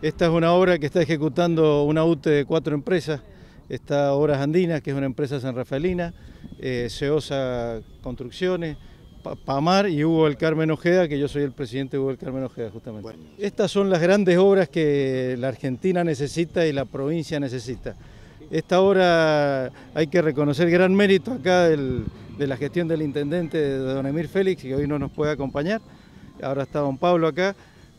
Esta es una obra que está ejecutando una UTE de cuatro empresas. Está Obras Andinas, que es una empresa San Rafaelina, eh, Ceosa Construcciones, Pamar y Hugo del Carmen Ojeda, que yo soy el presidente de Hugo del Carmen Ojeda, justamente. Estas son las grandes obras que la Argentina necesita y la provincia necesita. Esta obra hay que reconocer gran mérito acá de la gestión del intendente de don Emir Félix, que hoy no nos puede acompañar. Ahora está don Pablo acá.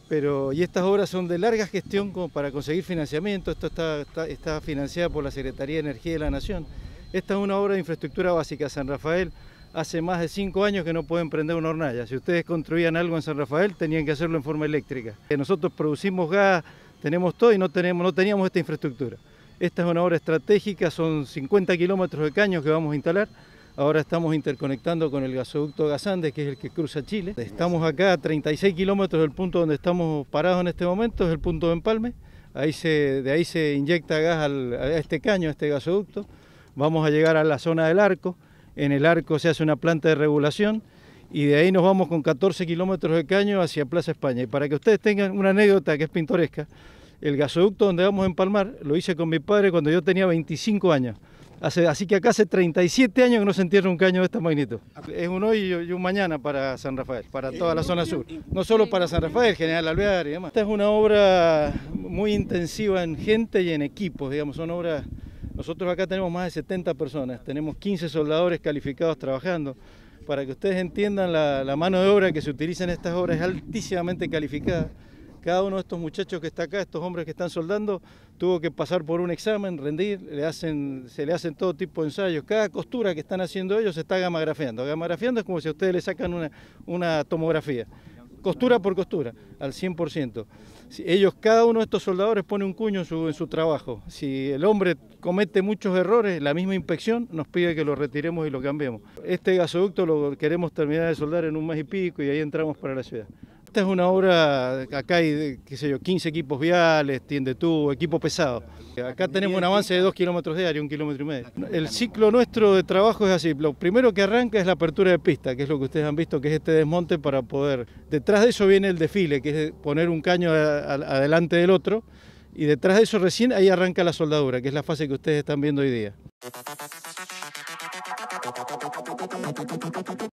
Pero, y estas obras son de larga gestión como para conseguir financiamiento, esto está, financiado financiada por la Secretaría de Energía de la Nación. Esta es una obra de infraestructura básica. San Rafael hace más de cinco años que no pueden prender una hornalla. Si ustedes construían algo en San Rafael, tenían que hacerlo en forma eléctrica. Nosotros producimos gas, tenemos todo y no, no teníamos esta infraestructura. Esta es una obra estratégica, son 50 kilómetros de caños que vamos a instalar. Ahora estamos interconectando con el gasoducto Gasandes, que es el que cruza Chile. Estamos acá a 36 kilómetros del punto donde estamos parados en este momento, es el punto de empalme. de ahí se inyecta gas a este caño, a este gasoducto. Vamos a llegar a la zona del arco. En el arco se hace una planta de regulación y de ahí nos vamos con 14 kilómetros de caño hacia Plaza España. Y para que ustedes tengan una anécdota que es pintoresca, el gasoducto donde vamos a empalmar lo hice con mi padre cuando yo tenía 25 años así que acá hace 37 años que no se entierra un caño de esta magnitud. Es un hoy y un mañana para San Rafael, para eh, toda la zona sur. No solo para San Rafael, General Alvear y demás. Esta es una obra muy intensiva en gente y en equipos, digamos, son obras... Nosotros acá tenemos más de 70 personas, tenemos 15 soldadores calificados trabajando. Para que ustedes entiendan, la, la mano de obra que se utiliza en estas obras es altísimamente calificada. Cada uno de estos muchachos que está acá, estos hombres que están soldando, tuvo que pasar por un examen, rendir, le hacen, se le hacen todo tipo de ensayos. Cada costura que están haciendo ellos se está gamagrafiando. Gamagrafiando es como si a ustedes le sacan una, tomografía costura por costura, al 100%. ellos, cada uno de estos soldadores pone un cuño su, en su, trabajo. Si el hombre comete muchos errores, la misma inspección nos pide que lo retiremos y lo cambiemos. Este gasoducto lo queremos terminar de soldar en un mes y pico y ahí entramos para la ciudad. Esta es una obra, acá hay, qué sé yo, 15 equipos viales, tiende tubo, equipo pesado. Acá tenemos un avance de 2 kilómetros área, 1 kilómetro y medio. El ciclo nuestro de trabajo es así, lo primero que arranca es la apertura de pista, que es lo que ustedes han visto, que es este desmonte para poder... Detrás de eso viene el desfile, que es poner un caño adelante del otro, y detrás de eso recién ahí arranca la soldadura, que es la fase que ustedes están viendo hoy día.